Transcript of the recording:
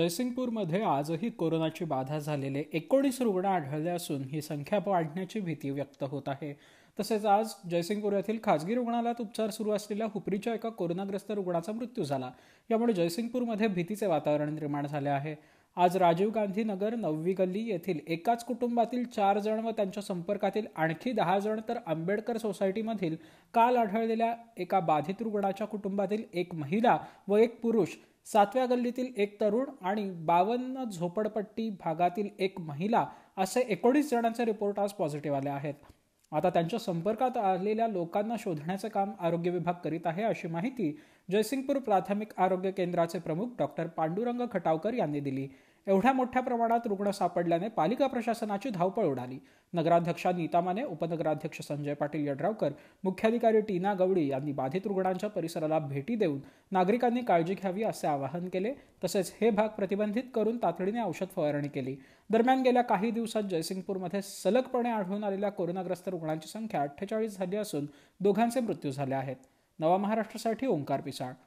जयसिंगपूरमध्ये आजही कोरोनाची बाधा झालेले एकोणीस रुग्ण आढळले असून ही संख्या वाढण्याची भीती व्यक्त होत आहे तसेच आज जयसिंगपूर येथील खाजगी रुग्णालयात उपचार सुरू असलेल्या हुपरीच्या एका कोरोनाग्रस्त रुग्णाचा मृत्यू झाला यामुळे जयसिंगपूरमध्ये भीतीचे वातावरण निर्माण झाले आहे आज राजीव गांधी नगर नववी गल्ली येथील एकाच कुटुंबातील चार जण व त्यांच्या संपर्कातील आणखी दहा जण तर आंबेडकर सोसायटीमधील काल आढळलेल्या एका बाधित रुग्णाच्या कुटुंबातील एक महिला व एक पुरुष सातव्या गल्लीतील एक तरुण आणि बावन्न झोपडपट्टी भागातील एक महिला असे एकोणीस जणांचे रिपोर्ट आज पॉझिटिव्ह आले आहेत आता त्यांच्या संपर्कात आलेल्या लोकांना शोधण्याचे काम आरोग्य विभाग करीत आहे अशी माहिती जयसिंगपूर प्राथमिक आरोग्य केंद्राचे प्रमुख डॉक्टर पांडुरंग खटावकर यांनी दिली एवढ्या मोठ्या प्रमाणात रुग्ण सापडल्याने पालिका प्रशासनाची धावपळ उडाली नगराध्यक्षा नीता माने उपनगराध्यक्ष संजय पाटील यड्रावकर मुख्याधिकारी टीना गवडी यांनी बाधित रुग्णांच्या परिसराला भेटी देऊन नागरिकांनी काळजी घ्यावी असे आवाहन केले तसेच हे भाग प्रतिबंधित करून तातडीने औषध फवारणी केली दरम्यान गेल्या काही दिवसात जयसिंगपूरमध्ये सलगपणे आढळून आलेल्या कोरोनाग्रस्त रुग्णांची संख्या अठ्ठेचाळीस झाली असून दोघांचे मृत्यू झाले आहेत नवा महाराष्ट्रासाठी ओंकार पिसाळ